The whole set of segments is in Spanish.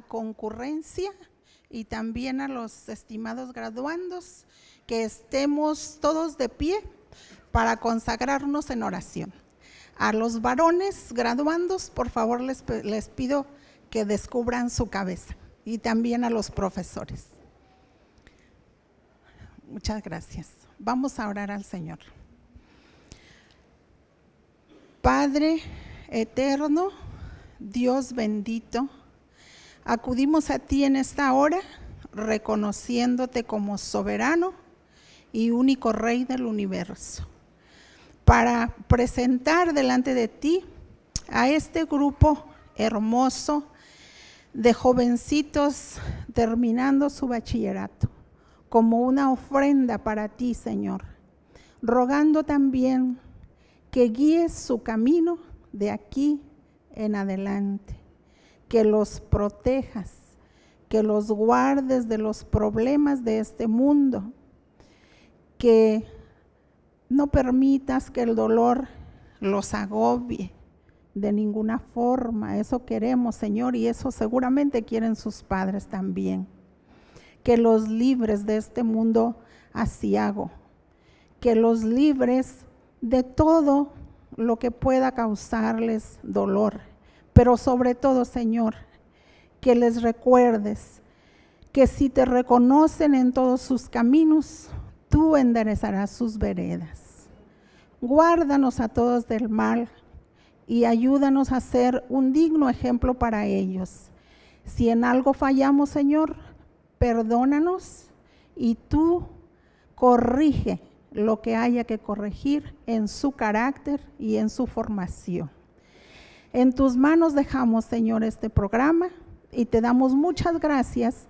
concurrencia y también a los estimados graduandos que estemos todos de pie para consagrarnos en oración. A los varones graduandos, por favor, les, les pido que descubran su cabeza y también a los profesores. Muchas gracias. Vamos a orar al Señor. Padre eterno, Dios bendito, Acudimos a ti en esta hora reconociéndote como soberano y único rey del universo, para presentar delante de ti a este grupo hermoso de jovencitos terminando su bachillerato, como una ofrenda para ti, Señor, rogando también que guíes su camino de aquí en adelante que los protejas, que los guardes de los problemas de este mundo, que no permitas que el dolor los agobie de ninguna forma. Eso queremos, Señor, y eso seguramente quieren sus padres también. Que los libres de este mundo hago, que los libres de todo lo que pueda causarles dolor pero sobre todo, Señor, que les recuerdes que si te reconocen en todos sus caminos, tú enderezarás sus veredas. Guárdanos a todos del mal y ayúdanos a ser un digno ejemplo para ellos. Si en algo fallamos, Señor, perdónanos y tú corrige lo que haya que corregir en su carácter y en su formación. En tus manos dejamos, Señor, este programa y te damos muchas gracias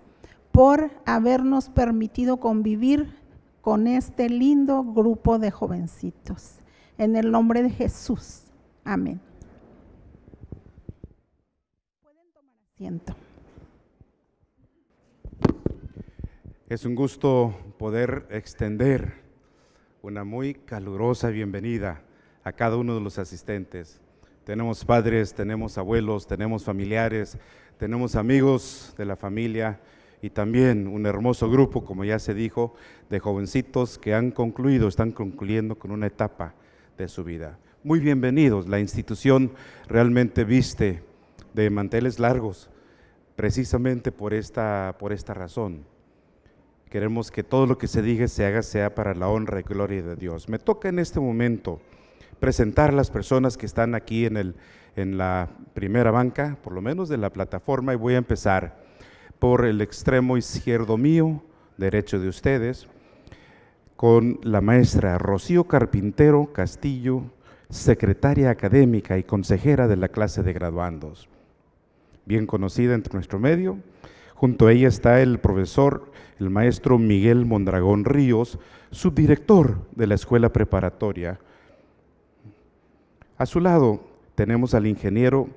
por habernos permitido convivir con este lindo grupo de jovencitos. En el nombre de Jesús. Amén. Pueden tomar asiento. Es un gusto poder extender una muy calurosa bienvenida a cada uno de los asistentes. Tenemos padres, tenemos abuelos, tenemos familiares, tenemos amigos de la familia y también un hermoso grupo, como ya se dijo, de jovencitos que han concluido, están concluyendo con una etapa de su vida. Muy bienvenidos, la institución realmente viste de manteles largos, precisamente por esta, por esta razón. Queremos que todo lo que se diga se haga sea para la honra y gloria de Dios. Me toca en este momento presentar a las personas que están aquí en, en la primera banca, por lo menos de la plataforma, y voy a empezar por el extremo izquierdo mío, derecho de ustedes, con la maestra Rocío Carpintero Castillo, secretaria académica y consejera de la clase de graduandos, bien conocida entre nuestro medio. Junto a ella está el profesor, el maestro Miguel Mondragón Ríos, subdirector de la escuela preparatoria a su lado tenemos al ingeniero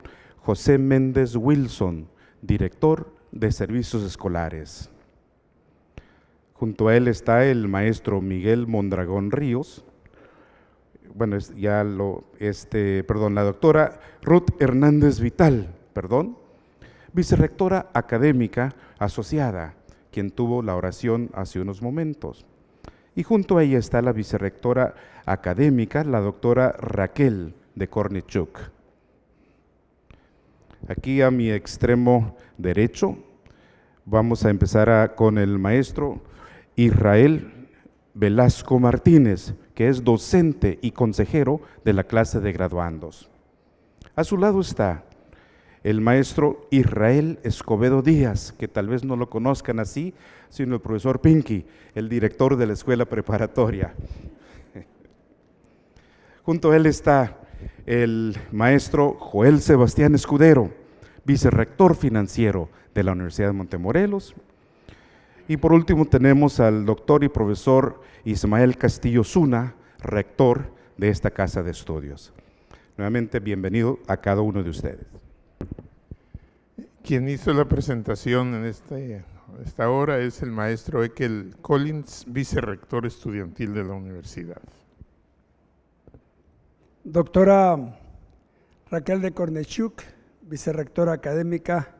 José Méndez Wilson, director de servicios escolares. Junto a él está el maestro Miguel Mondragón Ríos. Bueno, ya lo, este, perdón, la doctora Ruth Hernández Vital, perdón, vicerrectora académica asociada, quien tuvo la oración hace unos momentos. Y junto a ella está la vicerrectora académica, la doctora Raquel de Cornichuk. Aquí a mi extremo derecho vamos a empezar con el maestro Israel Velasco Martínez, que es docente y consejero de la clase de graduandos. A su lado está el maestro Israel Escobedo Díaz, que tal vez no lo conozcan así, sino el profesor Pinky, el director de la escuela preparatoria. Junto a él está el maestro Joel Sebastián Escudero, vicerrector financiero de la Universidad de Montemorelos. Y por último tenemos al doctor y profesor Ismael Castillo Zuna, rector de esta casa de estudios. Nuevamente, bienvenido a cada uno de ustedes. Quien hizo la presentación en este, esta hora es el maestro Ekel Collins, vicerrector estudiantil de la universidad. Doctora Raquel de Cornechuk, vicerrectora académica,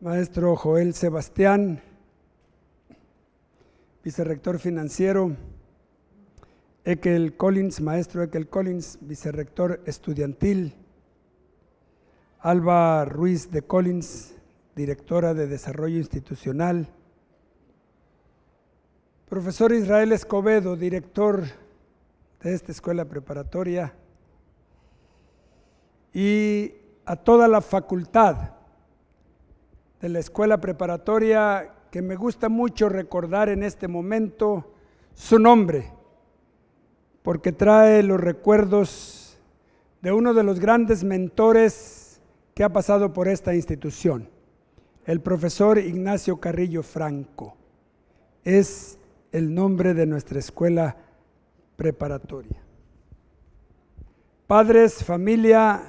maestro Joel Sebastián, vicerrector financiero, Ekel Collins, maestro Ekel Collins, vicerrector estudiantil, Alba Ruiz de Collins, directora de Desarrollo Institucional, profesor Israel Escobedo, director de esta escuela preparatoria y a toda la facultad de la escuela preparatoria que me gusta mucho recordar en este momento su nombre, porque trae los recuerdos de uno de los grandes mentores que ha pasado por esta institución, el profesor Ignacio Carrillo Franco. Es el nombre de nuestra escuela preparatoria. Padres, familia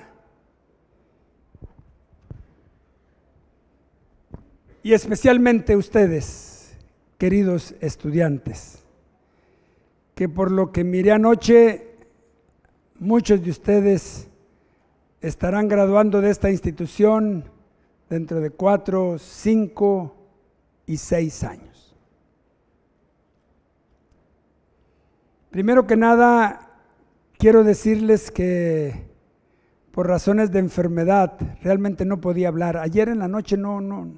y especialmente ustedes, queridos estudiantes, que por lo que miré anoche, muchos de ustedes estarán graduando de esta institución dentro de cuatro, cinco y seis años. Primero que nada, quiero decirles que por razones de enfermedad realmente no podía hablar. Ayer en la noche no, no,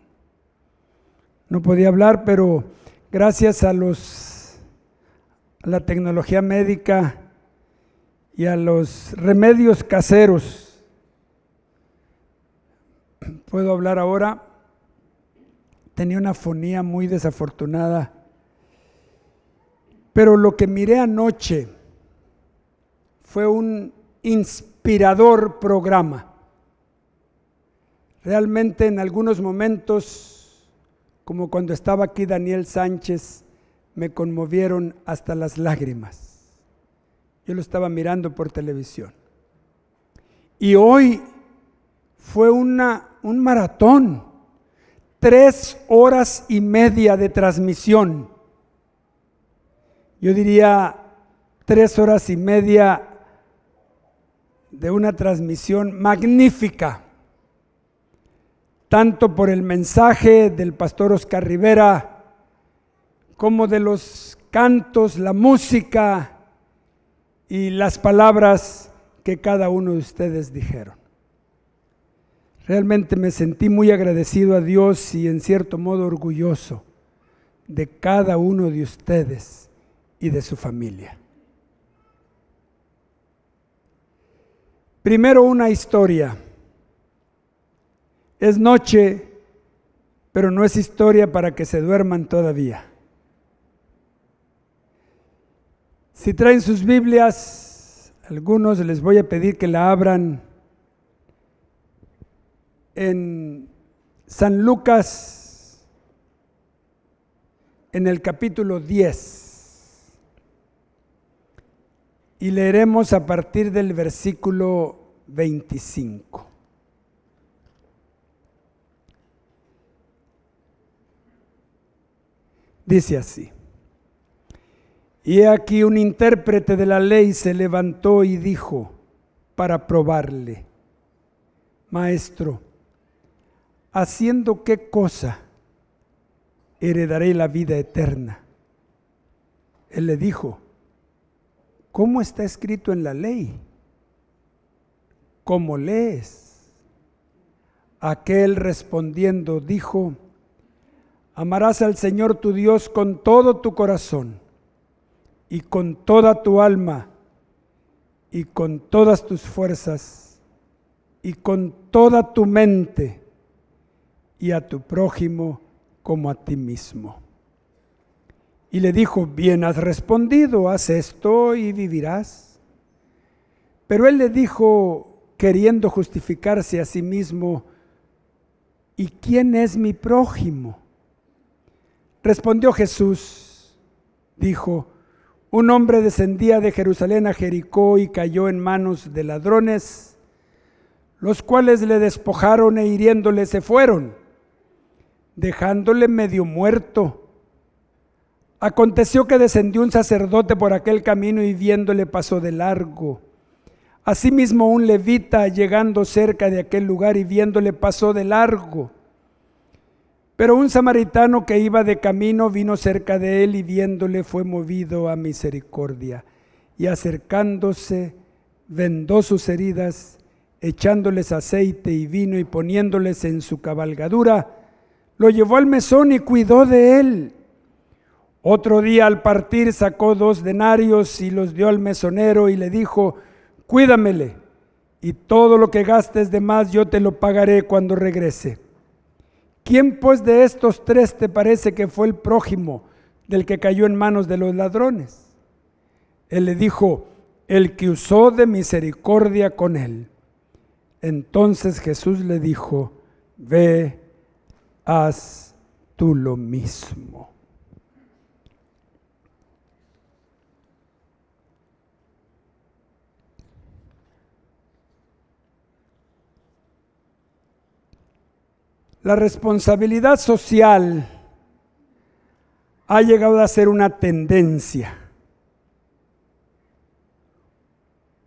no podía hablar, pero gracias a los a la tecnología médica y a los remedios caseros puedo hablar ahora. Tenía una fonía muy desafortunada pero lo que miré anoche fue un inspirador programa. Realmente en algunos momentos, como cuando estaba aquí Daniel Sánchez, me conmovieron hasta las lágrimas. Yo lo estaba mirando por televisión. Y hoy fue un maratón, tres horas y media de transmisión yo diría, tres horas y media de una transmisión magnífica, tanto por el mensaje del pastor Oscar Rivera, como de los cantos, la música y las palabras que cada uno de ustedes dijeron. Realmente me sentí muy agradecido a Dios y en cierto modo orgulloso de cada uno de ustedes y de su familia. Primero una historia. Es noche, pero no es historia para que se duerman todavía. Si traen sus Biblias, algunos les voy a pedir que la abran en San Lucas, en el capítulo 10 y leeremos a partir del versículo 25. Dice así, y he aquí un intérprete de la ley se levantó y dijo para probarle, Maestro, ¿haciendo qué cosa heredaré la vida eterna? Él le dijo, ¿Cómo está escrito en la ley? ¿Cómo lees? Aquel respondiendo dijo, amarás al Señor tu Dios con todo tu corazón y con toda tu alma y con todas tus fuerzas y con toda tu mente y a tu prójimo como a ti mismo. Y le dijo, bien has respondido, haz esto y vivirás. Pero él le dijo, queriendo justificarse a sí mismo, ¿y quién es mi prójimo? Respondió Jesús, dijo, un hombre descendía de Jerusalén a Jericó y cayó en manos de ladrones, los cuales le despojaron e hiriéndole se fueron, dejándole medio muerto Aconteció que descendió un sacerdote por aquel camino y viéndole pasó de largo. Asimismo un levita llegando cerca de aquel lugar y viéndole pasó de largo. Pero un samaritano que iba de camino vino cerca de él y viéndole fue movido a misericordia. Y acercándose, vendó sus heridas, echándoles aceite y vino y poniéndoles en su cabalgadura, lo llevó al mesón y cuidó de él. Otro día al partir sacó dos denarios y los dio al mesonero y le dijo, cuídamele, y todo lo que gastes de más yo te lo pagaré cuando regrese. ¿Quién pues de estos tres te parece que fue el prójimo del que cayó en manos de los ladrones? Él le dijo, el que usó de misericordia con él. Entonces Jesús le dijo, ve, haz tú lo mismo. La responsabilidad social ha llegado a ser una tendencia,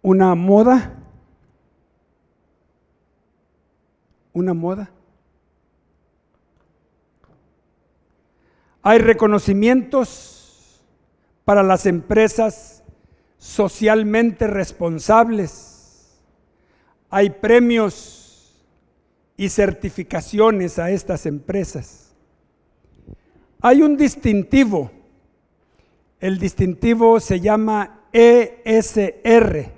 una moda, una moda. Hay reconocimientos para las empresas socialmente responsables. Hay premios y certificaciones a estas empresas. Hay un distintivo, el distintivo se llama ESR,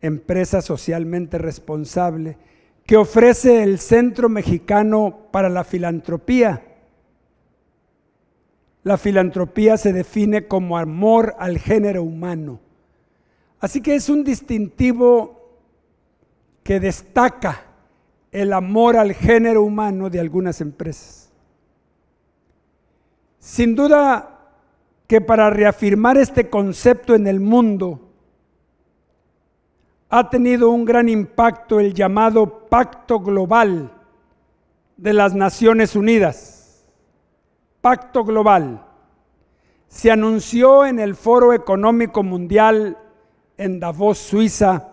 Empresa Socialmente Responsable, que ofrece el Centro Mexicano para la Filantropía. La filantropía se define como amor al género humano. Así que es un distintivo que destaca el amor al género humano de algunas empresas. Sin duda que para reafirmar este concepto en el mundo, ha tenido un gran impacto el llamado Pacto Global de las Naciones Unidas. Pacto Global. Se anunció en el Foro Económico Mundial en Davos, Suiza,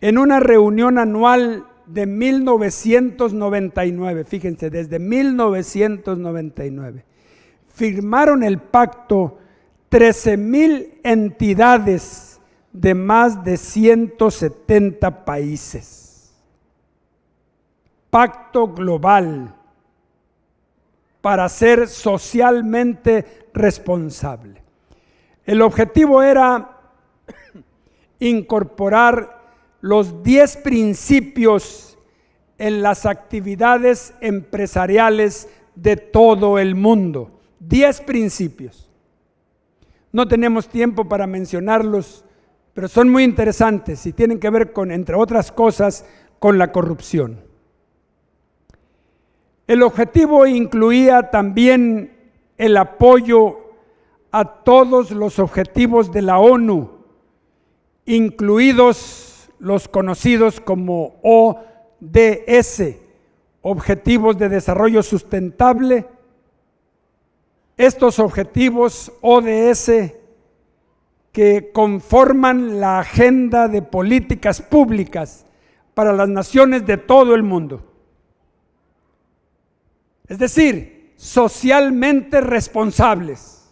en una reunión anual de 1999, fíjense, desde 1999. Firmaron el pacto 13.000 mil entidades de más de 170 países. Pacto global para ser socialmente responsable. El objetivo era incorporar los 10 principios en las actividades empresariales de todo el mundo. 10 principios. No tenemos tiempo para mencionarlos, pero son muy interesantes y tienen que ver con, entre otras cosas, con la corrupción. El objetivo incluía también el apoyo a todos los objetivos de la ONU, incluidos los conocidos como ODS, Objetivos de Desarrollo Sustentable. Estos objetivos ODS que conforman la agenda de políticas públicas para las naciones de todo el mundo. Es decir, socialmente responsables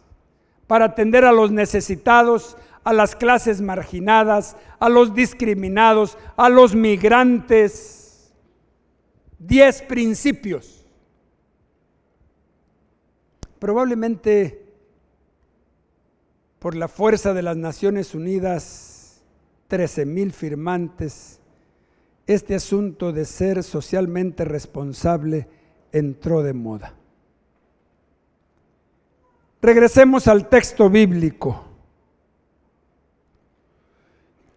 para atender a los necesitados, a las clases marginadas, a los discriminados, a los migrantes. Diez principios. Probablemente por la fuerza de las Naciones Unidas, 13 mil firmantes, este asunto de ser socialmente responsable entró de moda. Regresemos al texto bíblico.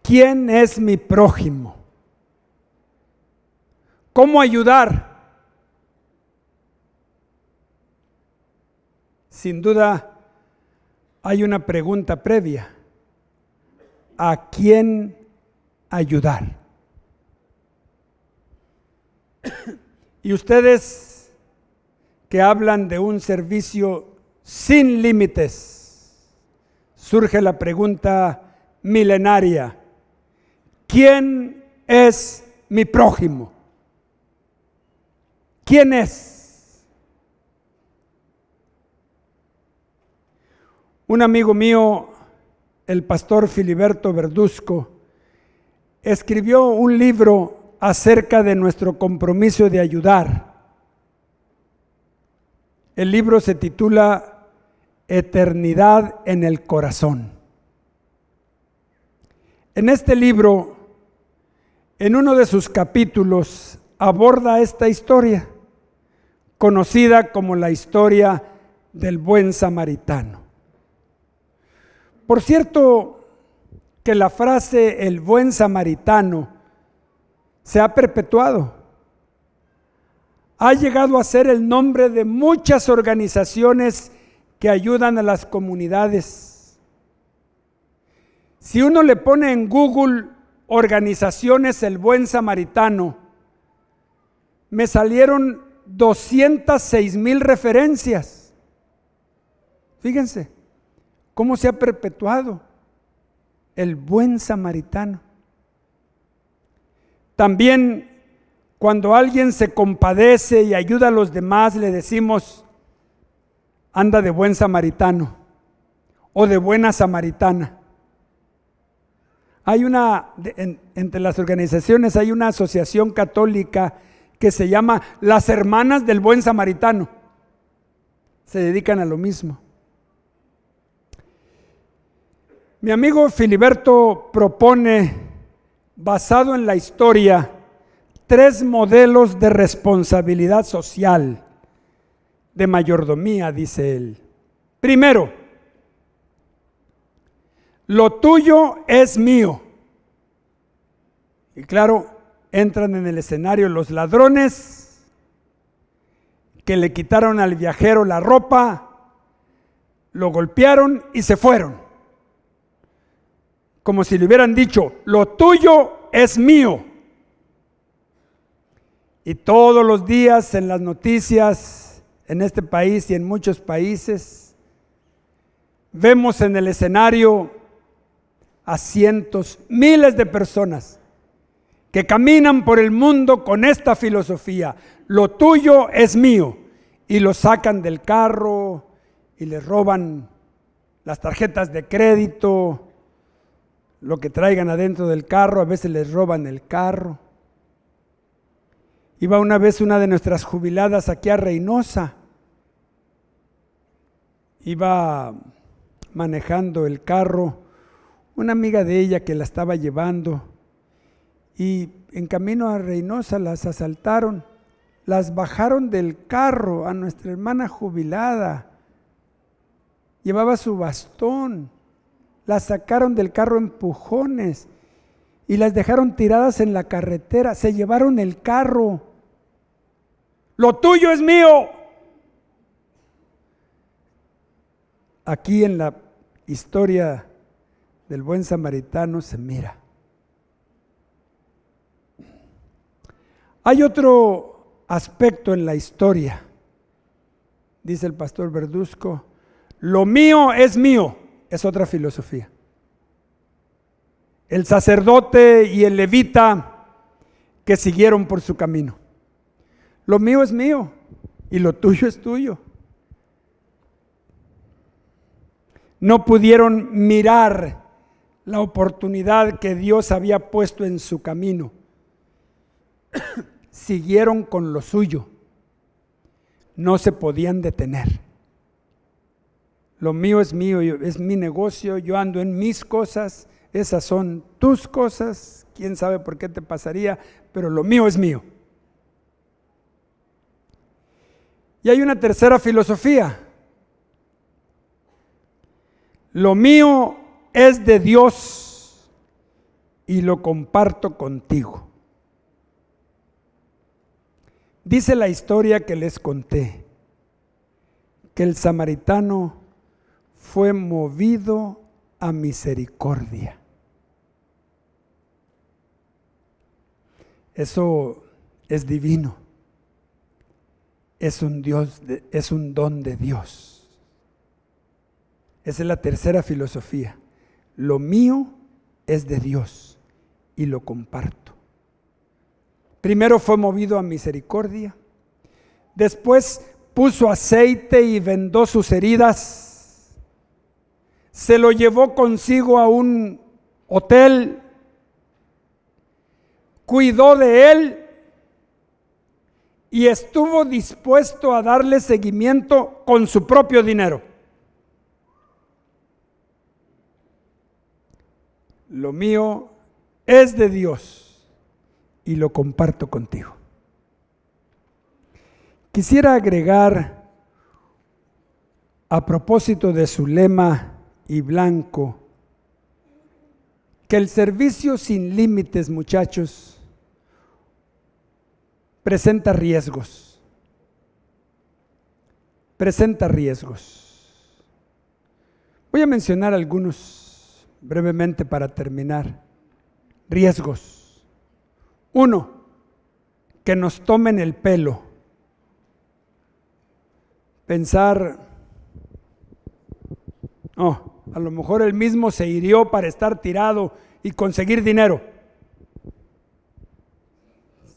¿Quién es mi prójimo? ¿Cómo ayudar? Sin duda, hay una pregunta previa. ¿A quién ayudar? Y ustedes que hablan de un servicio sin límites, surge la pregunta milenaria. ¿quién es mi prójimo? ¿Quién es? Un amigo mío, el pastor Filiberto Verduzco, escribió un libro acerca de nuestro compromiso de ayudar. El libro se titula Eternidad en el Corazón. En este libro en uno de sus capítulos aborda esta historia, conocida como la historia del buen samaritano. Por cierto, que la frase el buen samaritano se ha perpetuado. Ha llegado a ser el nombre de muchas organizaciones que ayudan a las comunidades. Si uno le pone en Google organizaciones El Buen Samaritano, me salieron 206 mil referencias. Fíjense cómo se ha perpetuado el buen samaritano. También cuando alguien se compadece y ayuda a los demás, le decimos, anda de buen samaritano o de buena samaritana. Hay una, entre las organizaciones hay una asociación católica que se llama Las Hermanas del Buen Samaritano. Se dedican a lo mismo. Mi amigo Filiberto propone, basado en la historia, tres modelos de responsabilidad social, de mayordomía, dice él. Primero, lo tuyo es mío. Y claro, entran en el escenario los ladrones que le quitaron al viajero la ropa, lo golpearon y se fueron. Como si le hubieran dicho, lo tuyo es mío. Y todos los días en las noticias, en este país y en muchos países, vemos en el escenario a cientos, miles de personas que caminan por el mundo con esta filosofía. Lo tuyo es mío. Y lo sacan del carro y les roban las tarjetas de crédito, lo que traigan adentro del carro, a veces les roban el carro. Iba una vez una de nuestras jubiladas aquí a Reynosa. Iba manejando el carro una amiga de ella que la estaba llevando y en camino a Reynosa las asaltaron, las bajaron del carro a nuestra hermana jubilada, llevaba su bastón, las sacaron del carro empujones y las dejaron tiradas en la carretera, se llevaron el carro, lo tuyo es mío. Aquí en la historia del buen samaritano se mira. Hay otro aspecto en la historia, dice el pastor Verduzco, lo mío es mío, es otra filosofía. El sacerdote y el levita que siguieron por su camino. Lo mío es mío y lo tuyo es tuyo. No pudieron mirar la oportunidad que Dios había puesto en su camino. Siguieron con lo suyo. No se podían detener. Lo mío es mío, es mi negocio, yo ando en mis cosas, esas son tus cosas, quién sabe por qué te pasaría, pero lo mío es mío. Y hay una tercera filosofía. Lo mío es de Dios y lo comparto contigo. Dice la historia que les conté, que el samaritano fue movido a misericordia. Eso es divino. Es un Dios, es un don de Dios. Esa es la tercera filosofía. Lo mío es de Dios y lo comparto. Primero fue movido a misericordia, después puso aceite y vendó sus heridas, se lo llevó consigo a un hotel, cuidó de él y estuvo dispuesto a darle seguimiento con su propio dinero. lo mío es de Dios y lo comparto contigo. Quisiera agregar, a propósito de su lema y blanco, que el servicio sin límites, muchachos, presenta riesgos. Presenta riesgos. Voy a mencionar algunos brevemente para terminar. Riesgos. Uno, que nos tomen el pelo. Pensar, oh, a lo mejor él mismo se hirió para estar tirado y conseguir dinero.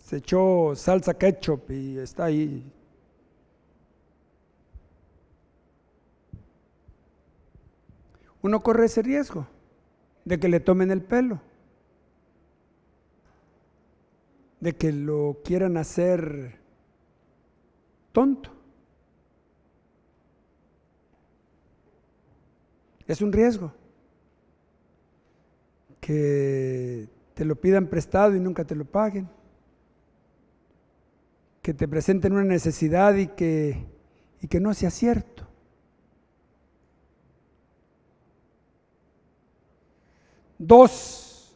Se echó salsa ketchup y está ahí uno corre ese riesgo de que le tomen el pelo, de que lo quieran hacer tonto. Es un riesgo que te lo pidan prestado y nunca te lo paguen, que te presenten una necesidad y que, y que no sea cierto. Dos,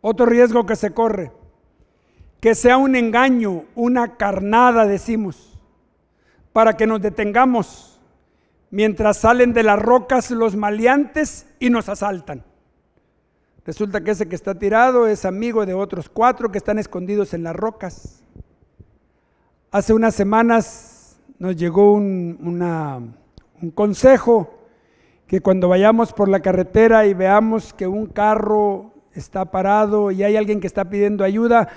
otro riesgo que se corre, que sea un engaño, una carnada, decimos, para que nos detengamos mientras salen de las rocas los maleantes y nos asaltan. Resulta que ese que está tirado es amigo de otros cuatro que están escondidos en las rocas. Hace unas semanas nos llegó un, consejo que cuando vayamos por la carretera y veamos que un carro está parado y hay alguien que está pidiendo ayuda,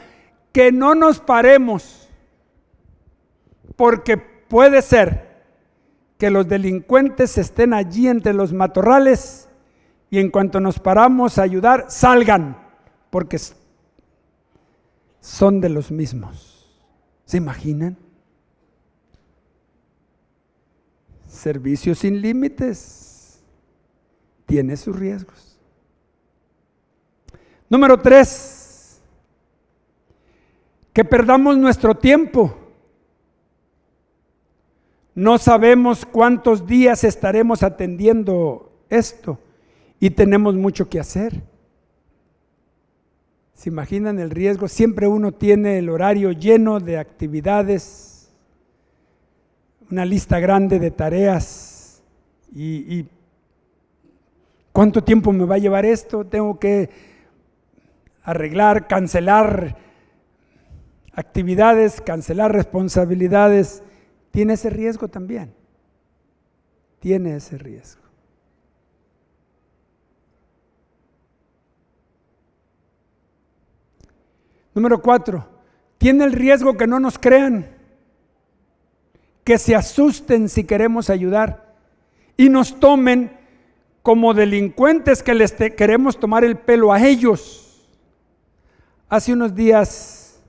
que no nos paremos, porque puede ser que los delincuentes estén allí entre los matorrales y en cuanto nos paramos a ayudar, salgan, porque son de los mismos. ¿Se imaginan? Servicios sin límites, tiene sus riesgos. Número tres, que perdamos nuestro tiempo. No sabemos cuántos días estaremos atendiendo esto y tenemos mucho que hacer. ¿Se imaginan el riesgo? Siempre uno tiene el horario lleno de actividades, una lista grande de tareas y, y ¿Cuánto tiempo me va a llevar esto? Tengo que arreglar, cancelar actividades, cancelar responsabilidades. Tiene ese riesgo también. Tiene ese riesgo. Número cuatro, tiene el riesgo que no nos crean, que se asusten si queremos ayudar y nos tomen como delincuentes que les queremos tomar el pelo a ellos. Hace unos días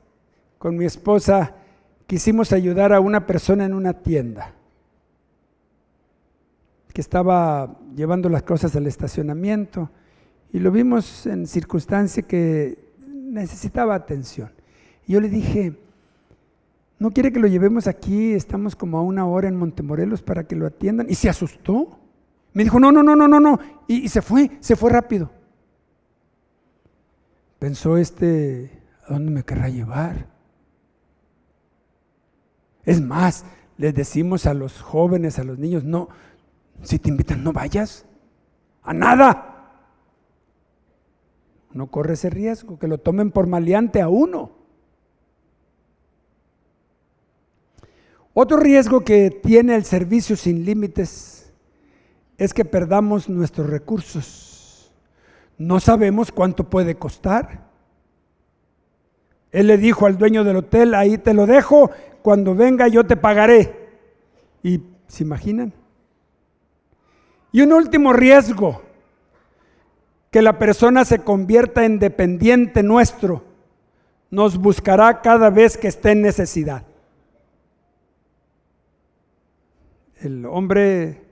con mi esposa quisimos ayudar a una persona en una tienda que estaba llevando las cosas al estacionamiento y lo vimos en circunstancia que necesitaba atención. yo le dije, ¿no quiere que lo llevemos aquí? Estamos como a una hora en Montemorelos para que lo atiendan. Y se asustó. Me dijo, no, no, no, no, no, no. Y, se fue, se fue rápido. Pensó este, ¿a dónde me querrá llevar? Es más, les decimos a los jóvenes, a los niños, no, si te invitan no vayas, a nada. No corre ese riesgo, que lo tomen por maleante a uno. Otro riesgo que tiene el servicio sin límites es que perdamos nuestros recursos. No sabemos cuánto puede costar. Él le dijo al dueño del hotel, ahí te lo dejo, cuando venga yo te pagaré. ¿Y se imaginan? Y un último riesgo, que la persona se convierta en dependiente nuestro, nos buscará cada vez que esté en necesidad. El hombre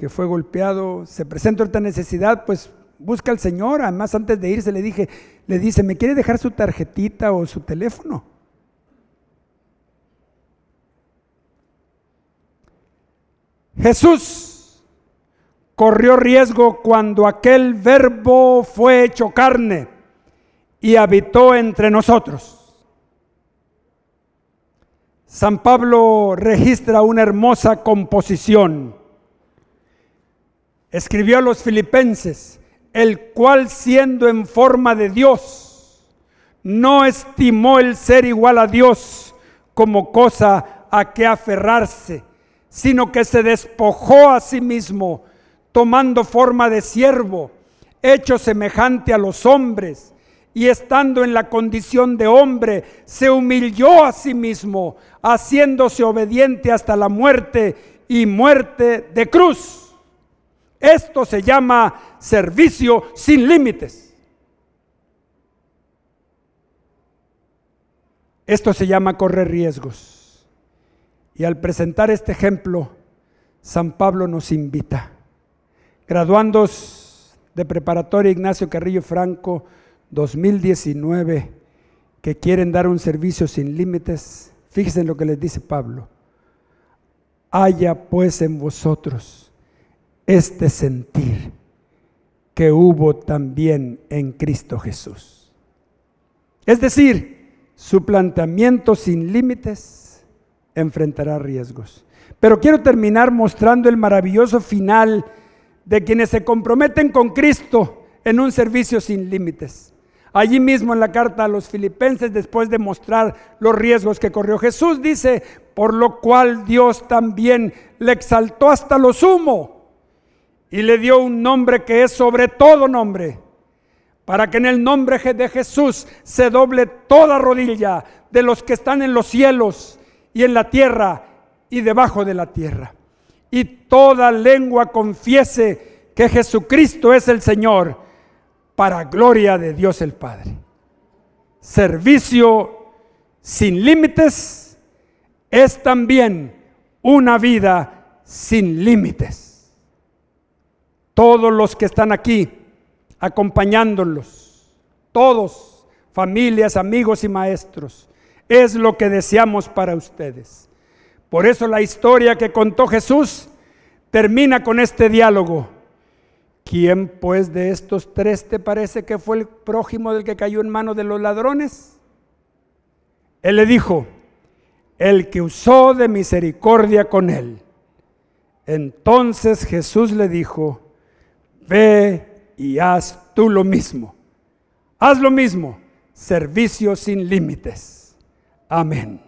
que fue golpeado, se presentó esta necesidad, pues busca al Señor. Además, antes de irse le dije, le dice, ¿me quiere dejar su tarjetita o su teléfono? Jesús corrió riesgo cuando aquel verbo fue hecho carne y habitó entre nosotros. San Pablo registra una hermosa composición escribió a los filipenses, el cual siendo en forma de Dios, no estimó el ser igual a Dios como cosa a que aferrarse, sino que se despojó a sí mismo, tomando forma de siervo, hecho semejante a los hombres, y estando en la condición de hombre, se humilló a sí mismo, haciéndose obediente hasta la muerte y muerte de cruz esto se llama servicio sin límites. Esto se llama correr riesgos. Y al presentar este ejemplo, San Pablo nos invita. Graduandos de preparatoria Ignacio Carrillo Franco 2019 que quieren dar un servicio sin límites, fíjense en lo que les dice Pablo. Haya pues en vosotros este sentir que hubo también en Cristo Jesús. Es decir, su planteamiento sin límites enfrentará riesgos. Pero quiero terminar mostrando el maravilloso final de quienes se comprometen con Cristo en un servicio sin límites. Allí mismo en la carta a los filipenses, después de mostrar los riesgos que corrió Jesús, dice, por lo cual Dios también le exaltó hasta lo sumo y le dio un nombre que es sobre todo nombre, para que en el nombre de Jesús se doble toda rodilla de los que están en los cielos y en la tierra y debajo de la tierra. Y toda lengua confiese que Jesucristo es el Señor, para gloria de Dios el Padre. Servicio sin límites es también una vida sin límites todos los que están aquí, acompañándolos, todos, familias, amigos y maestros. Es lo que deseamos para ustedes. Por eso la historia que contó Jesús termina con este diálogo. ¿Quién pues de estos tres te parece que fue el prójimo del que cayó en manos de los ladrones? Él le dijo, el que usó de misericordia con él. Entonces Jesús le dijo, ve y haz tú lo mismo. Haz lo mismo, servicio sin límites. Amén.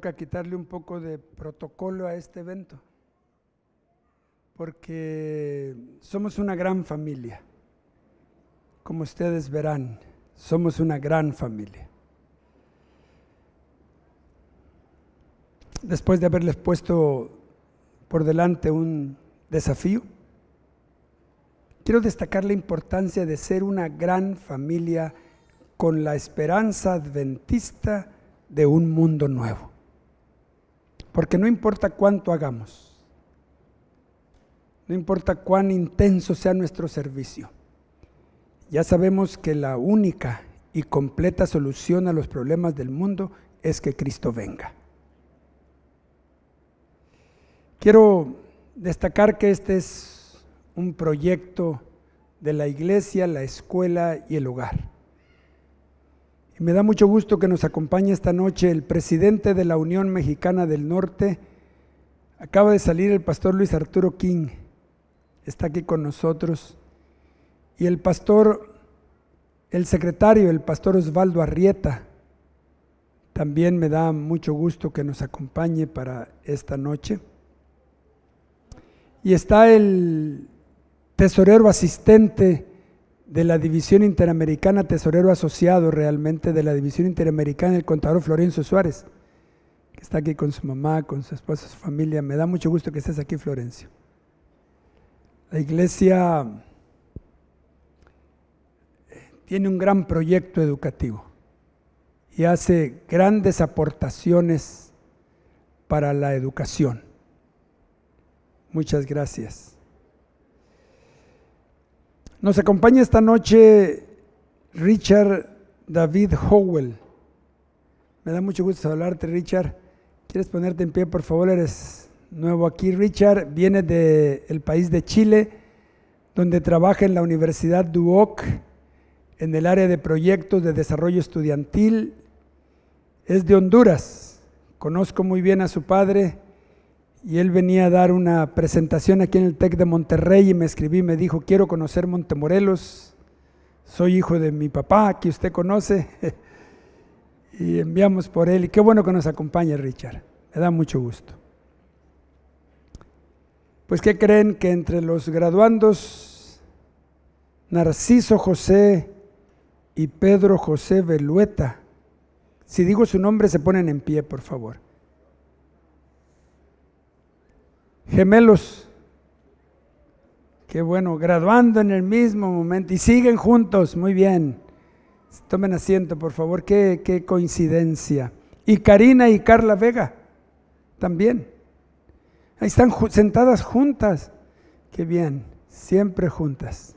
toca quitarle un poco de protocolo a este evento, porque somos una gran familia, como ustedes verán, somos una gran familia. Después de haberles puesto por delante un desafío, quiero destacar la importancia de ser una gran familia con la esperanza adventista de un mundo nuevo. Porque no importa cuánto hagamos, no importa cuán intenso sea nuestro servicio, ya sabemos que la única y completa solución a los problemas del mundo es que Cristo venga. Quiero destacar que este es un proyecto de la iglesia, la escuela y el hogar me da mucho gusto que nos acompañe esta noche el presidente de la Unión Mexicana del Norte. Acaba de salir el pastor Luis Arturo King, está aquí con nosotros. Y el pastor, el secretario, el pastor Osvaldo Arrieta. También me da mucho gusto que nos acompañe para esta noche. Y está el tesorero asistente de la División Interamericana, tesorero asociado realmente de la División Interamericana, el contador Florencio Suárez, que está aquí con su mamá, con su esposa, su familia. Me da mucho gusto que estés aquí, Florencio. La iglesia eh, tiene un gran proyecto educativo y hace grandes aportaciones para la educación. Muchas gracias. Nos acompaña esta noche Richard David Howell. Me da mucho gusto hablarte, Richard. ¿Quieres ponerte en pie, por favor? Eres nuevo aquí, Richard. Viene del país de Chile, donde trabaja en la Universidad Duoc, en el área de proyectos de desarrollo estudiantil. Es de Honduras. Conozco muy bien a su padre y él venía a dar una presentación aquí en el TEC de Monterrey y me escribí, me dijo, quiero conocer Montemorelos, soy hijo de mi papá, que usted conoce, y enviamos por él. Y qué bueno que nos acompañe Richard, me da mucho gusto. Pues ¿qué creen que entre los graduandos, Narciso José y Pedro José Velueta, si digo su nombre se ponen en pie, por favor. gemelos. Qué bueno, graduando en el mismo momento y siguen juntos, muy bien. Tomen asiento, por favor, qué, coincidencia. Y Karina y Carla Vega también. Ahí están sentadas juntas. Qué bien, siempre juntas.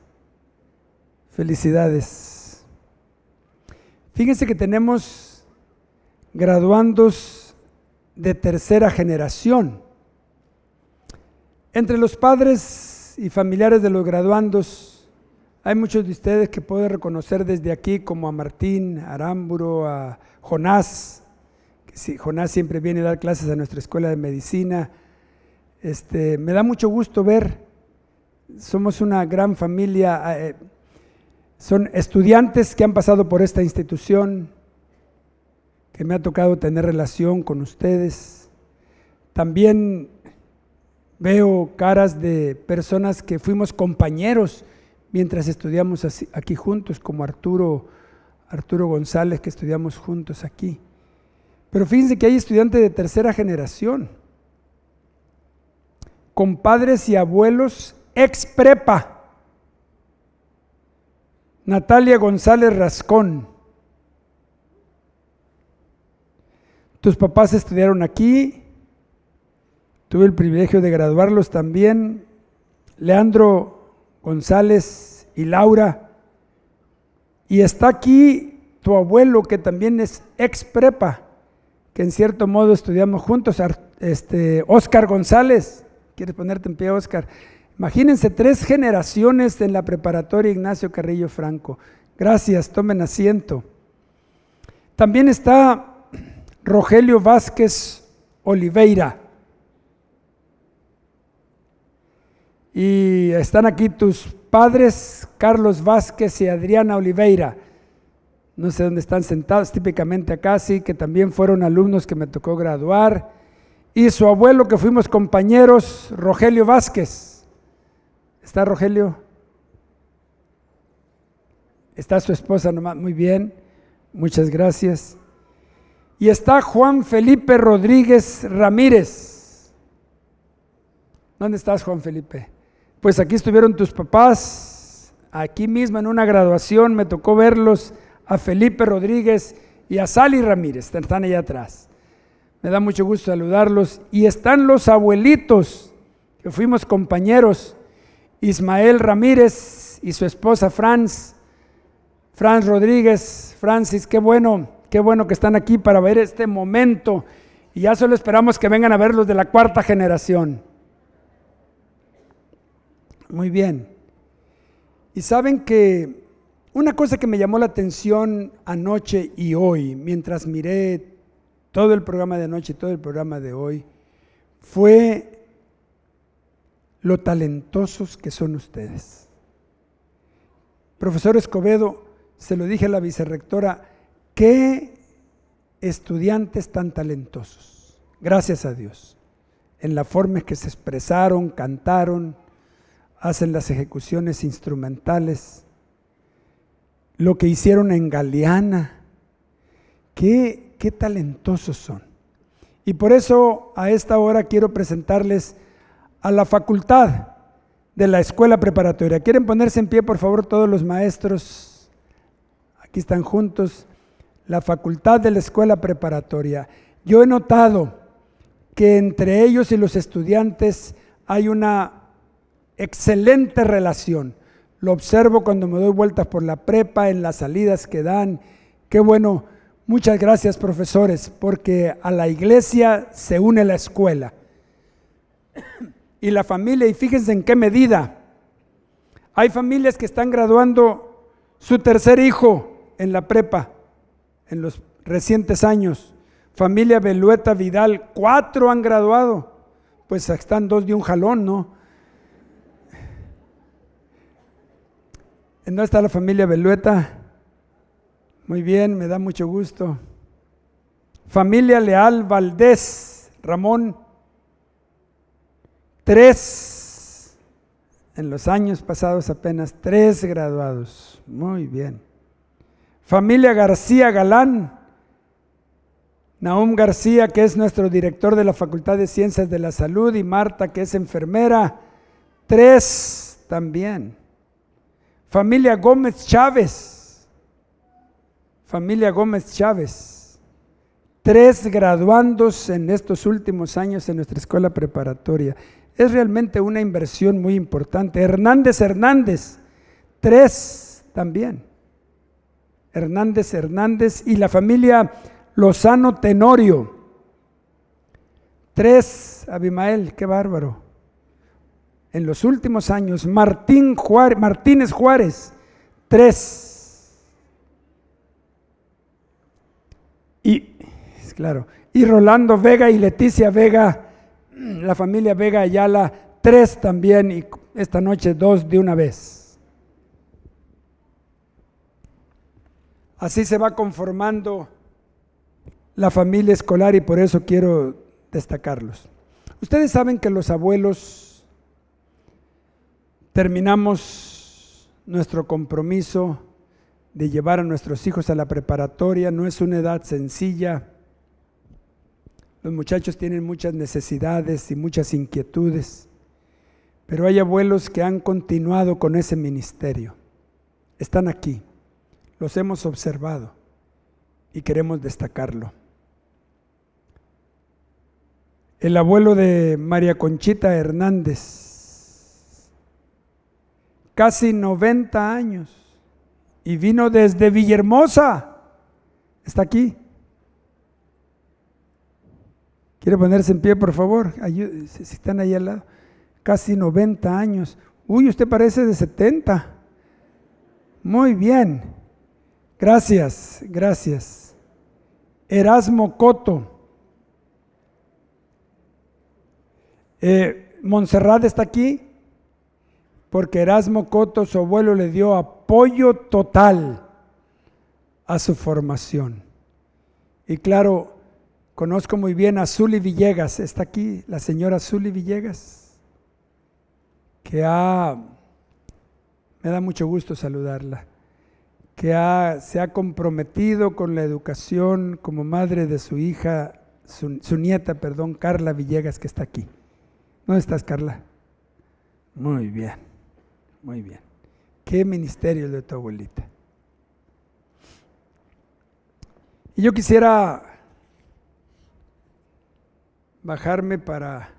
Felicidades. Fíjense que tenemos graduandos de tercera generación. Entre los padres y familiares de los graduandos, hay muchos de ustedes que puedo reconocer desde aquí, como a Martín, a Aramburo, a Jonás, que Jonás siempre viene a dar clases a nuestra escuela de medicina. Este, me da mucho gusto ver, somos una gran familia, eh, son estudiantes que han pasado por esta institución, que me ha tocado tener relación con ustedes. También veo caras de personas que fuimos compañeros mientras estudiamos aquí juntos, como Arturo, Arturo González, que estudiamos juntos aquí. Pero fíjense que hay estudiantes de tercera generación, con padres y abuelos ex prepa. Natalia González Rascón. Tus papás estudiaron aquí, Tuve el privilegio de graduarlos también. Leandro González y Laura. Y está aquí tu abuelo, que también es ex prepa, que en cierto modo estudiamos juntos, este, Oscar González. ¿Quieres ponerte en pie, Oscar? Imagínense tres generaciones en la preparatoria Ignacio Carrillo Franco. Gracias, tomen asiento. También está Rogelio Vázquez Oliveira. Y están aquí tus padres, Carlos Vázquez y Adriana Oliveira. No sé dónde están sentados, típicamente acá, sí, que también fueron alumnos que me tocó graduar. Y su abuelo, que fuimos compañeros, Rogelio Vázquez. ¿Está Rogelio? Está su esposa nomás, muy bien, muchas gracias. Y está Juan Felipe Rodríguez Ramírez. ¿Dónde estás, Juan Felipe? pues aquí estuvieron tus papás, aquí mismo en una graduación me tocó verlos a Felipe Rodríguez y a Sally Ramírez, están allá atrás. Me da mucho gusto saludarlos. Y están los abuelitos, que fuimos compañeros, Ismael Ramírez y su esposa Franz, Franz Rodríguez, Francis, qué bueno, qué bueno que están aquí para ver este momento. Y ya solo esperamos que vengan a verlos de la cuarta generación. Muy bien. Y saben que una cosa que me llamó la atención anoche y hoy, mientras miré todo el programa de anoche y todo el programa de hoy, fue lo talentosos que son ustedes. Profesor Escobedo, se lo dije a la vicerrectora, qué estudiantes tan talentosos, gracias a Dios, en la forma en que se expresaron, cantaron, hacen las ejecuciones instrumentales, lo que hicieron en Galeana, qué, qué talentosos son. Y por eso a esta hora quiero presentarles a la facultad de la escuela preparatoria. ¿Quieren ponerse en pie, por favor, todos los maestros? Aquí están juntos. La facultad de la escuela preparatoria. Yo he notado que entre ellos y los estudiantes hay una Excelente relación. Lo observo cuando me doy vueltas por la prepa, en las salidas que dan. Qué bueno. Muchas gracias, profesores, porque a la iglesia se une la escuela y la familia. Y fíjense en qué medida. Hay familias que están graduando su tercer hijo en la prepa en los recientes años. Familia Belueta Vidal, cuatro han graduado. Pues están dos de un jalón, ¿no? ¿No está la familia Belueta? Muy bien, me da mucho gusto. Familia Leal Valdés, Ramón. Tres, en los años pasados apenas tres graduados. Muy bien. Familia García Galán. Naum García, que es nuestro director de la Facultad de Ciencias de la Salud, y Marta, que es enfermera. Tres también. Familia Gómez Chávez. Familia Gómez Chávez. Tres graduandos en estos últimos años en nuestra escuela preparatoria. Es realmente una inversión muy importante. Hernández Hernández. Tres también. Hernández Hernández y la familia Lozano Tenorio. Tres, Abimael, qué bárbaro en los últimos años, Martín Juárez, Martínez Juárez, tres. Y, claro, y Rolando Vega y Leticia Vega, mm, la familia Vega Ayala, tres también, y esta noche dos de una vez. Así se va conformando la familia escolar y por eso quiero destacarlos. Ustedes saben que los abuelos terminamos nuestro compromiso de llevar a nuestros hijos a la preparatoria. No es una edad sencilla. Los muchachos tienen muchas necesidades y muchas inquietudes, pero hay abuelos que han continuado con ese ministerio. Están aquí, los hemos observado y queremos destacarlo. El abuelo de María Conchita Hernández casi 90 años y vino desde Villahermosa. Está aquí. Quiere ponerse en pie, por favor. si están ahí al lado. Casi 90 años. Uy, usted parece de 70. Muy bien. Gracias, gracias. Erasmo Coto. Eh, Montserrat está aquí porque Erasmo Coto, su abuelo, le dio apoyo total a su formación. Y claro, conozco muy bien a Zully Villegas, está aquí la señora Zully Villegas, que ha, me da mucho gusto saludarla, que se ha comprometido con la educación como madre de su hija, su, su nieta, perdón, Carla Villegas, que está aquí. ¿Dónde estás, Carla? Muy bien. Muy bien. ¿Qué ministerio de tu abuelita? Y yo quisiera bajarme para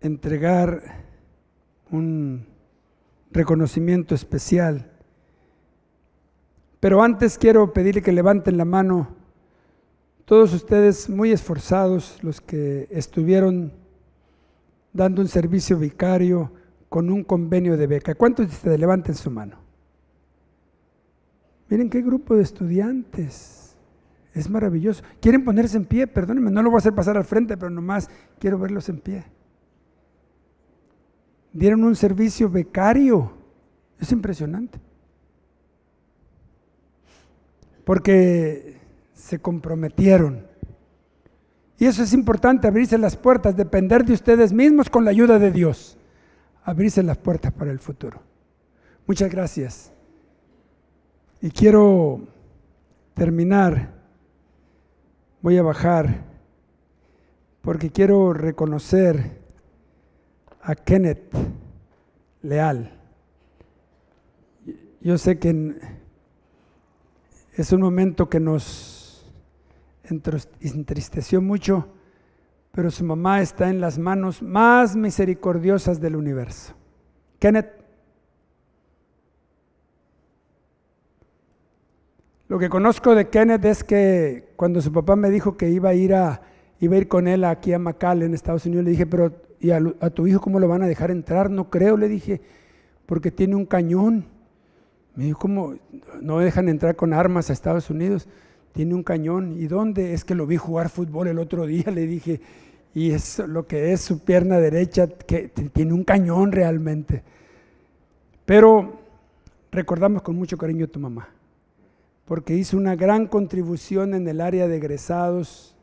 entregar un reconocimiento especial. Pero antes quiero pedirle que levanten la mano todos ustedes muy esforzados, los que estuvieron dando un servicio vicario con un convenio de beca. ¿Cuántos ustedes levanten su mano? Miren qué grupo de estudiantes. Es maravilloso. Quieren ponerse en pie, perdónenme, no lo voy a hacer pasar al frente, pero nomás quiero verlos en pie. Dieron un servicio becario. Es impresionante. Porque se comprometieron. Y eso es importante, abrirse las puertas, depender de ustedes mismos con la ayuda de Dios abrirse las puertas para el futuro. Muchas gracias. Y quiero terminar, voy a bajar, porque quiero reconocer a Kenneth Leal. Yo sé que es un momento que nos entristeció mucho pero su mamá está en las manos más misericordiosas del universo. Kenneth, lo que conozco de Kenneth es que cuando su papá me dijo que iba a ir, a, a con él aquí a Macal en Estados Unidos, le dije, pero ¿y a, a tu hijo cómo lo van a dejar entrar? No creo, le dije, porque tiene un cañón. Me dijo, ¿cómo? No dejan entrar con armas a Estados Unidos. Tiene un cañón. ¿Y dónde? Es que lo vi jugar fútbol el otro día, le dije y es lo que es su pierna derecha, que tiene un cañón realmente. Pero recordamos con mucho cariño a tu mamá, porque hizo una gran contribución en el área de egresados,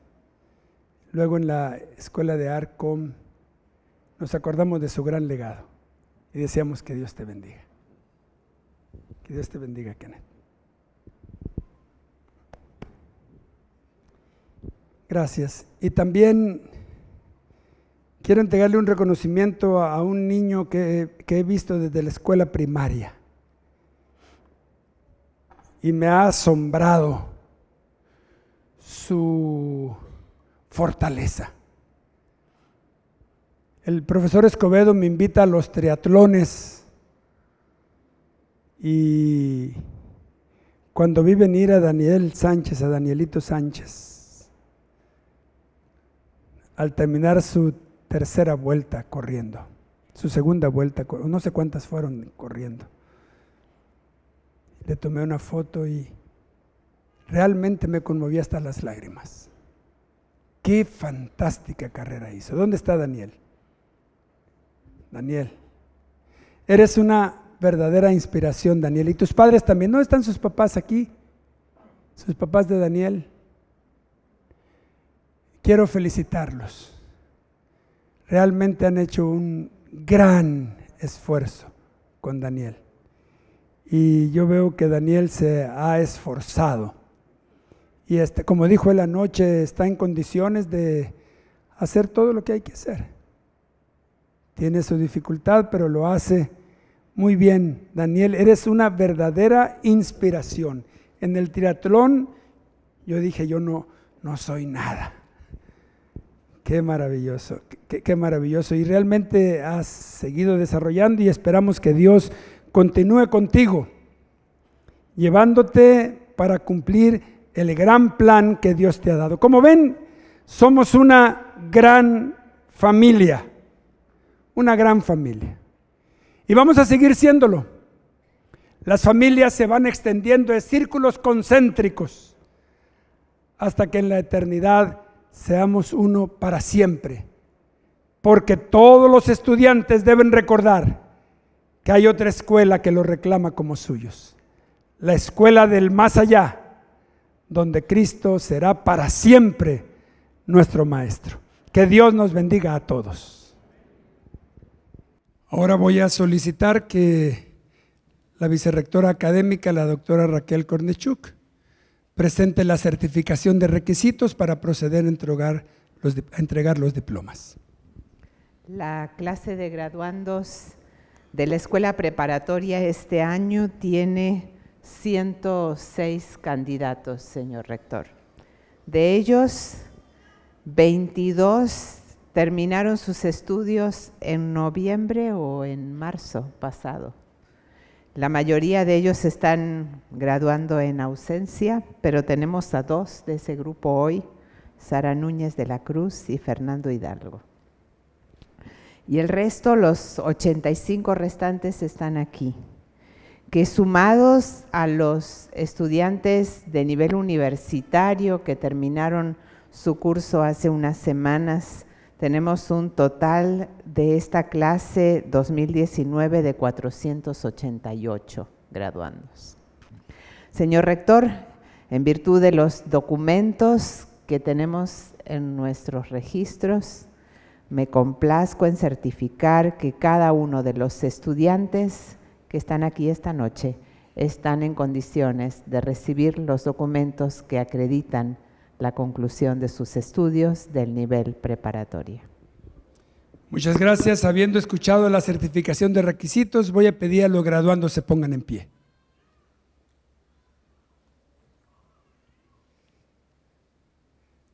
luego en la escuela de ARCOM. Nos acordamos de su gran legado y deseamos que Dios te bendiga. Que Dios te bendiga, Kenneth. Gracias. Y también Quiero entregarle un reconocimiento a un niño que, he visto desde la escuela primaria. Y me ha asombrado su fortaleza. El profesor Escobedo me invita a los triatlones y cuando vi venir a Daniel Sánchez, a Danielito Sánchez, al terminar su tercera vuelta corriendo, su segunda vuelta, no sé cuántas fueron corriendo. Le tomé una foto y realmente me conmoví hasta las lágrimas. Qué fantástica carrera hizo. ¿Dónde está Daniel? Daniel, eres una verdadera inspiración, Daniel. Y tus padres también. ¿No están sus papás aquí? Sus papás de Daniel. Quiero felicitarlos realmente han hecho un gran esfuerzo con Daniel. Y yo veo que Daniel se ha esforzado. Y este, como dijo él anoche, está en condiciones de hacer todo lo que hay que hacer. Tiene su dificultad, pero lo hace muy bien. Daniel, eres una verdadera inspiración. En el triatlón yo dije, yo no, no soy nada. Qué maravilloso, qué, maravilloso. Y realmente has seguido desarrollando y esperamos que Dios continúe contigo, llevándote para cumplir el gran plan que Dios te ha dado. Como ven, somos una gran familia, una gran familia. Y vamos a seguir siéndolo. Las familias se van extendiendo en círculos concéntricos hasta que en la eternidad seamos uno para siempre. Porque todos los estudiantes deben recordar que hay otra escuela que lo reclama como suyos. La escuela del más allá, donde Cristo será para siempre nuestro Maestro. Que Dios nos bendiga a todos. Ahora voy a solicitar que la vicerrectora académica, la doctora Raquel Cornechuk, presente la certificación de requisitos para proceder a entregar los, diplomas. La clase de graduandos de la escuela preparatoria este año tiene 106 candidatos, señor rector. De ellos, 22 terminaron sus estudios en noviembre o en marzo pasado. La mayoría de ellos están graduando en ausencia, pero tenemos a dos de ese grupo hoy, Sara Núñez de la Cruz y Fernando Hidalgo. Y el resto, los 85 restantes, están aquí, que sumados a los estudiantes de nivel universitario que terminaron su curso hace unas semanas, tenemos un total de esta clase 2019 de 488 graduandos. Señor Rector, en virtud de los documentos que tenemos en nuestros registros, me complazco en certificar que cada uno de los estudiantes que están aquí esta noche están en condiciones de recibir los documentos que acreditan la conclusión de sus estudios del nivel preparatorio. Muchas gracias. Habiendo escuchado la certificación de requisitos, voy a pedir a los graduandos se pongan en pie.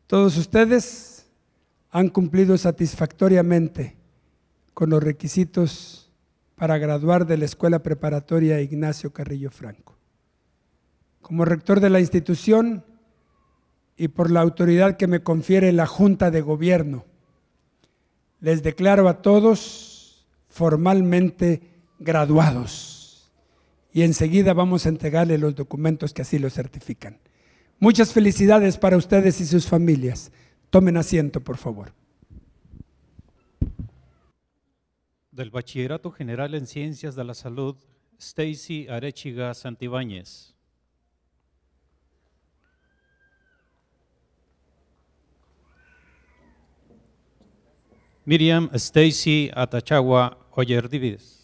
Todos ustedes han cumplido satisfactoriamente con los requisitos para graduar de la Escuela Preparatoria Ignacio Carrillo Franco. Como rector de la institución y por la autoridad que me confiere la Junta de Gobierno, les declaro a todos formalmente graduados. Y enseguida vamos a entregarle los documentos que así lo certifican. Muchas felicidades para ustedes y sus familias. Tomen asiento, por favor. Del Bachillerato General en Ciencias de la Salud, Stacy Arechiga Santibáñez. Miriam Stacy Atachagua Oyer Divides.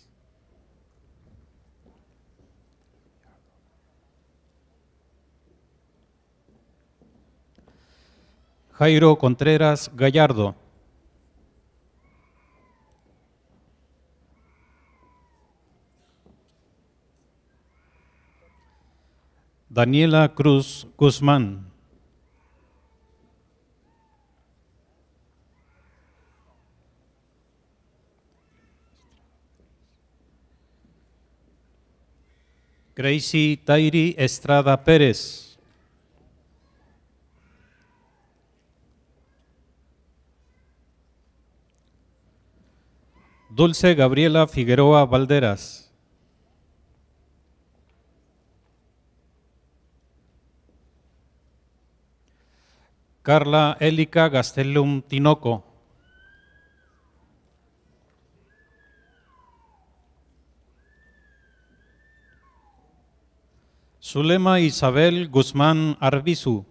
Jairo Contreras Gallardo. Daniela Cruz Guzmán. Gracie Tairi Estrada Pérez. Dulce Gabriela Figueroa Valderas. Carla Élica Gastelum Tinoco. Zulema Isabel Guzmán Arbizu.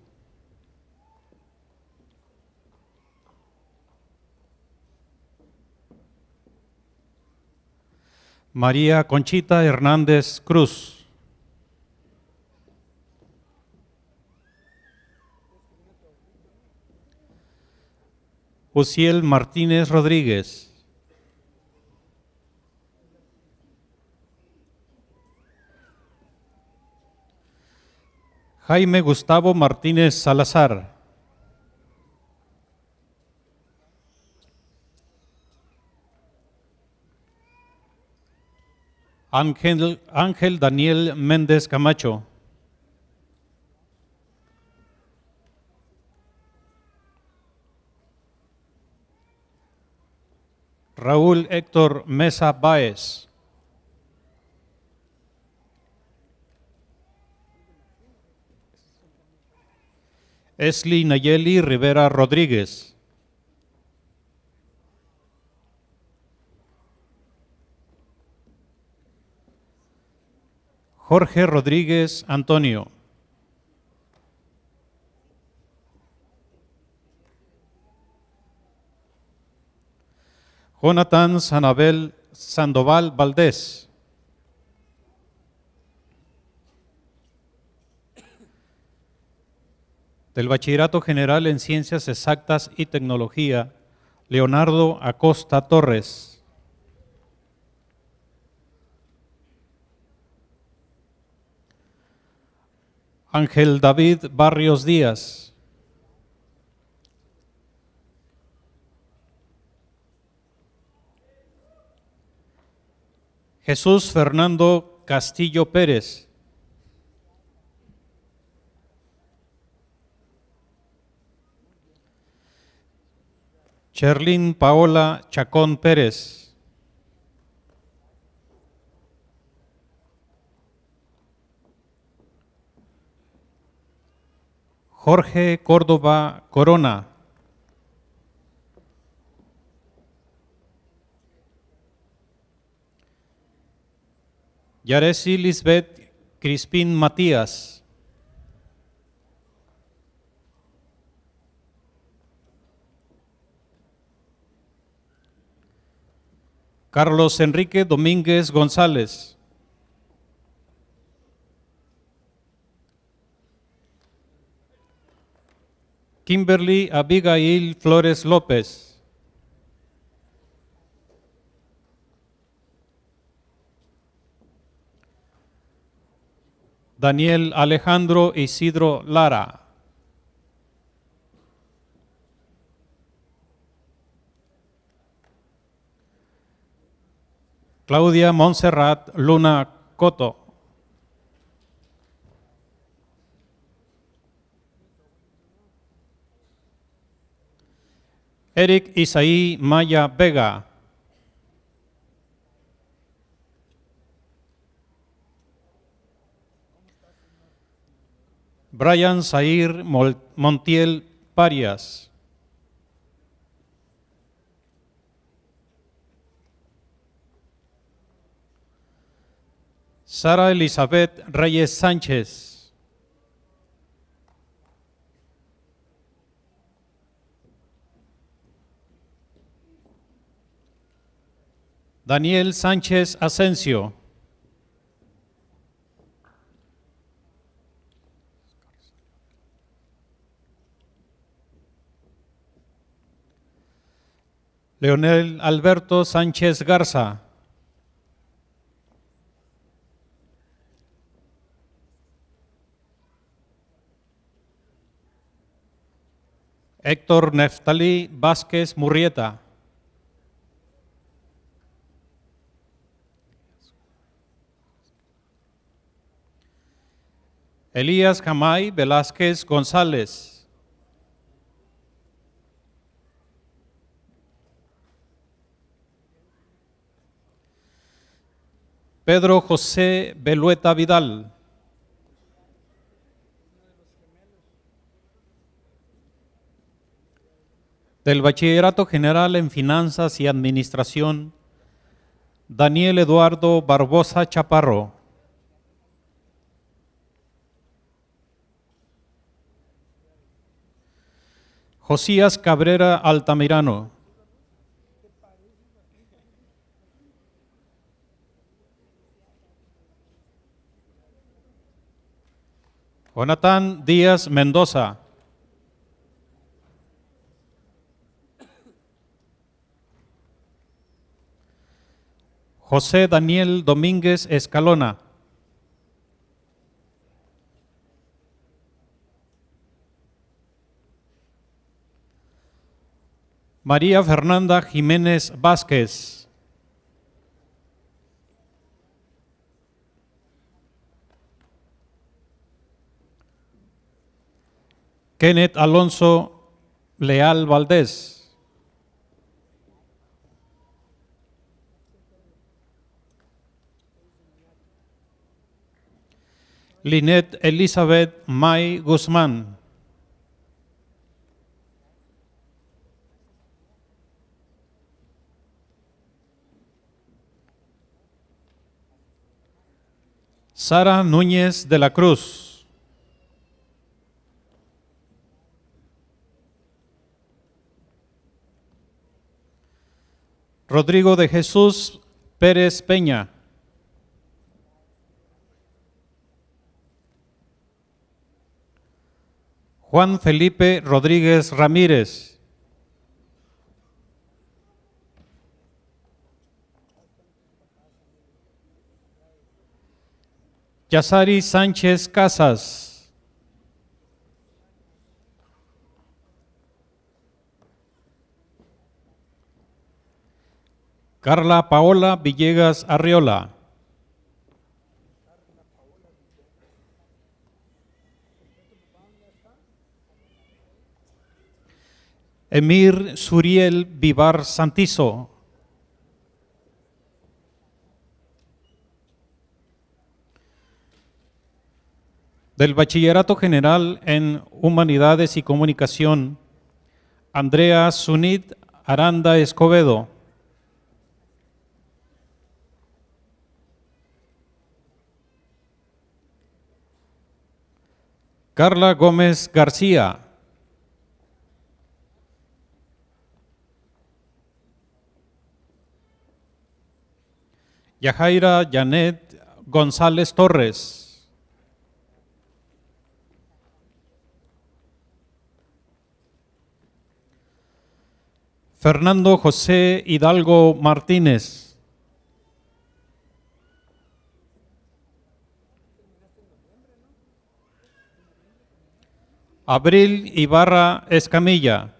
María Conchita Hernández Cruz. Osiel Martínez Rodríguez. Jaime Gustavo Martínez Salazar. Ángel, Daniel Méndez Camacho. Raúl Héctor Mesa Báez. Esli Nayeli Rivera Rodríguez. Jorge Rodríguez Antonio. Jonathan Sanabel Sandoval Valdés. del Bachillerato General en Ciencias Exactas y Tecnología, Leonardo Acosta Torres. Ángel David Barrios Díaz. Jesús Fernando Castillo Pérez. Cherlin Paola Chacón Pérez. Jorge Córdoba Corona. Yaresi Lisbeth Crispín Matías. Carlos Enrique Domínguez González. Kimberly Abigail Flores López. Daniel Alejandro Isidro Lara. Claudia Montserrat Luna Coto. Eric Isaí Maya Vega. Brian Zair Montiel Parias. Sara Elizabeth Reyes Sánchez. Daniel Sánchez Asensio. Leonel Alberto Sánchez Garza. Héctor Neftalí Vázquez Murrieta. Elías Jamay Velázquez González. Pedro José Belueta Vidal. del Bachillerato General en Finanzas y Administración, Daniel Eduardo Barbosa Chaparro. Josías Cabrera Altamirano. Jonathan Díaz Mendoza. José Daniel Domínguez Escalona. María Fernanda Jiménez Vázquez. Kenneth Alonso Leal Valdés. Linet Elizabeth May Guzmán. Sara Núñez de la Cruz. Rodrigo de Jesús Pérez Peña. Juan Felipe Rodríguez Ramírez. Yasari Sánchez Casas. Carla Paola Villegas Arriola. Emir Suriel Vivar Santizo. Del Bachillerato General en Humanidades y Comunicación, Andrea Sunit Aranda Escobedo. Carla Gómez García. Yajaira Janet González Torres. Fernando José Hidalgo Martínez. Abril Ibarra Escamilla.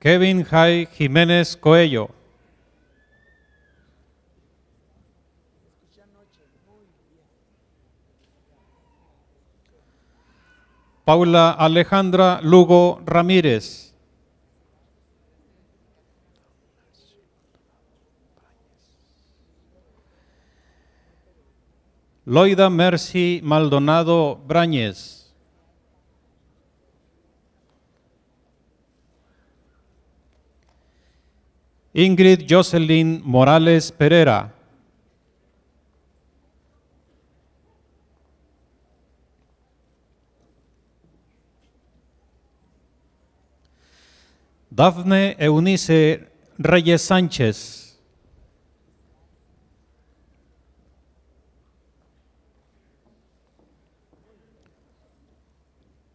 Kevin Jai Jiménez Coello. Paula Alejandra Lugo Ramírez. Loida Mercy Maldonado Brañez. Ingrid Jocelyn Morales Pereira. Dafne Eunice Reyes Sánchez.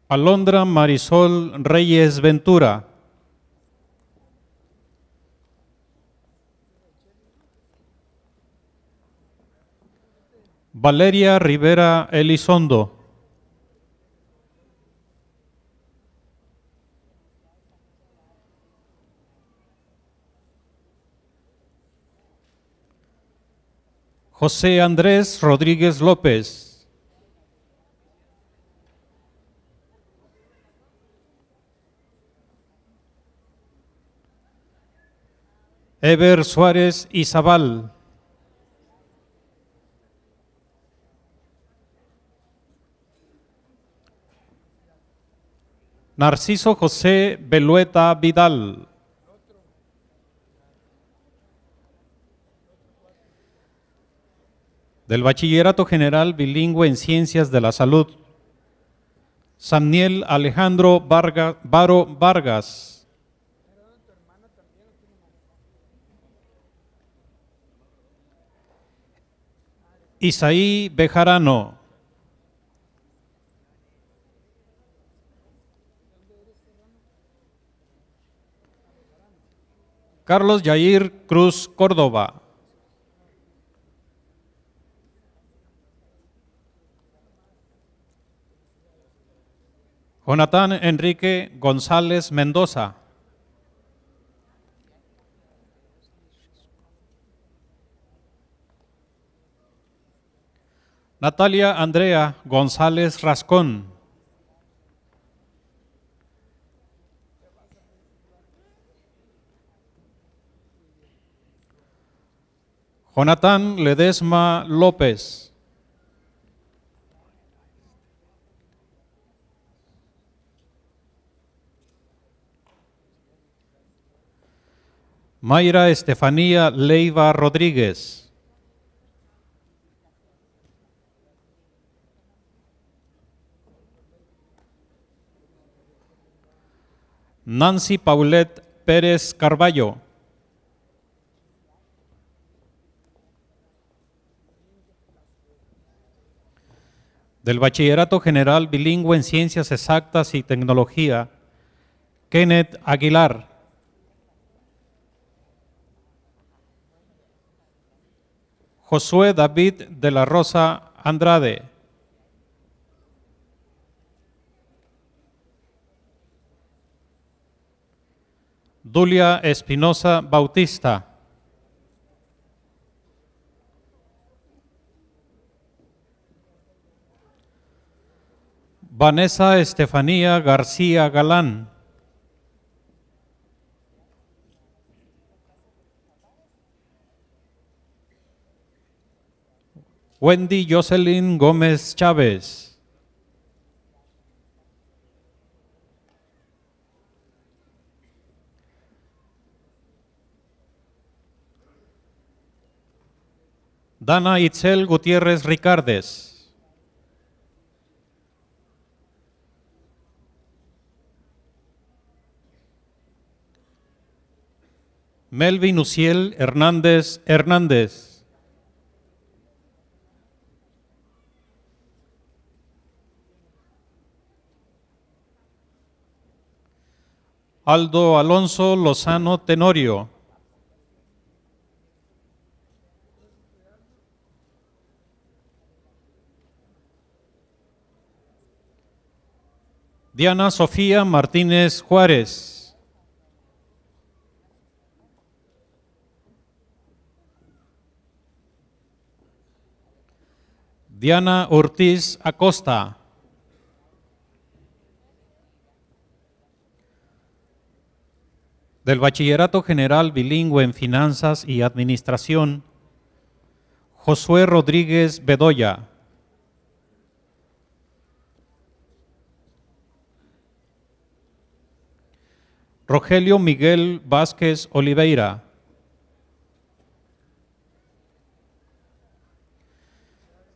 Alondra Marisol Reyes Ventura. Valeria Rivera Elizondo. José Andrés Rodríguez López. Eber Suárez Izabal. Narciso José Belueta Vidal. Del Bachillerato General Bilingüe en Ciencias de la Salud. Samuel Alejandro Vargas, Baro Vargas. Isaí Bejarano. Carlos Yair Cruz Córdoba. Jonathan Enrique González Mendoza. Natalia Andrea González Rascón. Jonathan Ledesma López. Mayra Estefanía Leiva Rodríguez. Nancy Paulette Pérez Carballo. del Bachillerato General Bilingüe en Ciencias Exactas y Tecnología, Kenneth Aguilar. Josué David de la Rosa Andrade. Dulia Espinosa Bautista. Vanessa Estefanía García Galán. Wendy Jocelyn Gómez Chávez. Dana Itzel Gutiérrez Ricardes. Melvin Uciel Hernández Hernández. Aldo Alonso Lozano Tenorio. Diana Sofía Martínez Juárez. Diana Ortiz Acosta. Del Bachillerato General Bilingüe en Finanzas y Administración, Josué Rodríguez Bedoya. Rogelio Miguel Vázquez Oliveira.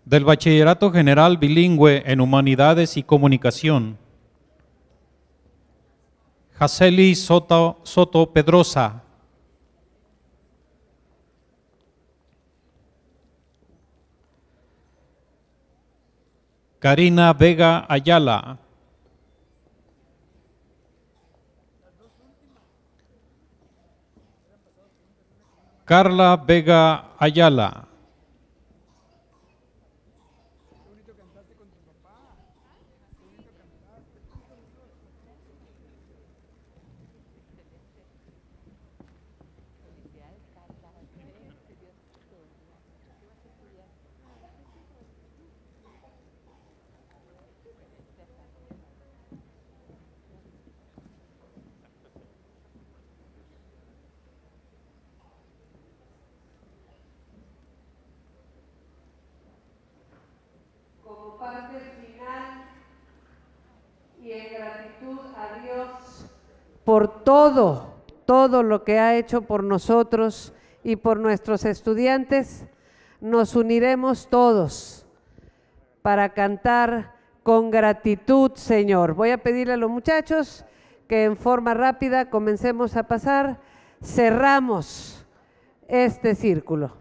del Bachillerato General Bilingüe en Humanidades y Comunicación. Jaceli Soto, Soto Pedrosa. Karina Vega Ayala. Carla Vega Ayala. todo, todo lo que ha hecho por nosotros y por nuestros estudiantes, nos uniremos todos para cantar con gratitud, Señor. Voy a pedirle a los muchachos que en forma rápida comencemos a pasar. Cerramos este círculo.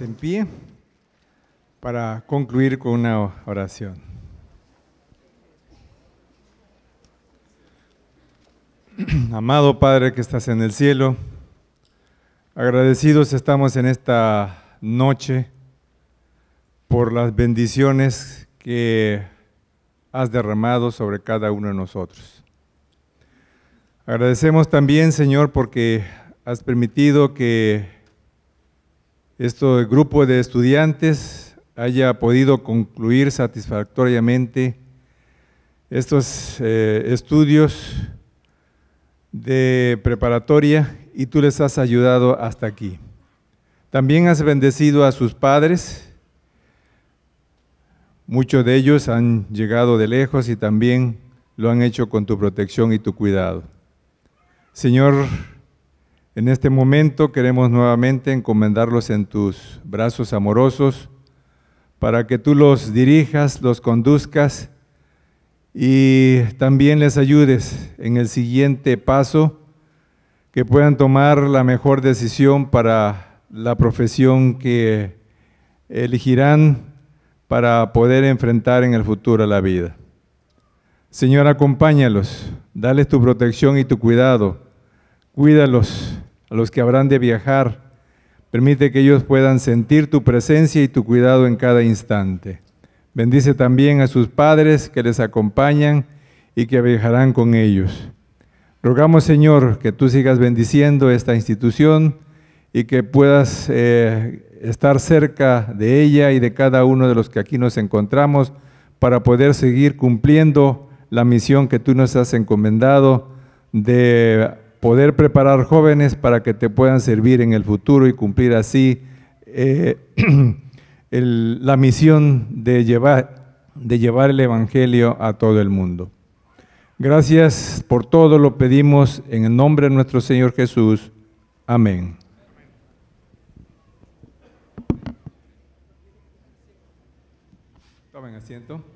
en pie para concluir con una oración. Amado Padre que estás en el cielo, agradecidos estamos en esta noche por las bendiciones que has derramado sobre cada uno de nosotros. Agradecemos también, Señor, porque has permitido que este grupo de estudiantes haya podido concluir satisfactoriamente estos eh, estudios de preparatoria y tú les has ayudado hasta aquí. También has bendecido a sus padres, muchos de ellos han llegado de lejos y también lo han hecho con tu protección y tu cuidado. Señor, en este momento queremos nuevamente encomendarlos en tus brazos amorosos para que tú los dirijas, los conduzcas y también les ayudes en el siguiente paso, que puedan tomar la mejor decisión para la profesión que elegirán para poder enfrentar en el futuro la vida. Señor, acompáñalos, dales tu protección y tu cuidado, cuídalos a los que habrán de viajar. Permite que ellos puedan sentir tu presencia y tu cuidado en cada instante. Bendice también a sus padres que les acompañan y que viajarán con ellos. Rogamos, Señor, que tú sigas bendiciendo esta institución y que puedas eh, estar cerca de ella y de cada uno de los que aquí nos encontramos para poder seguir cumpliendo la misión que tú nos has encomendado de poder preparar jóvenes para que te puedan servir en el futuro y cumplir así eh, la misión de llevar, de llevar el Evangelio a todo el mundo. Gracias por todo, lo pedimos en el nombre de nuestro Señor Jesús. Amén. Tomen asiento.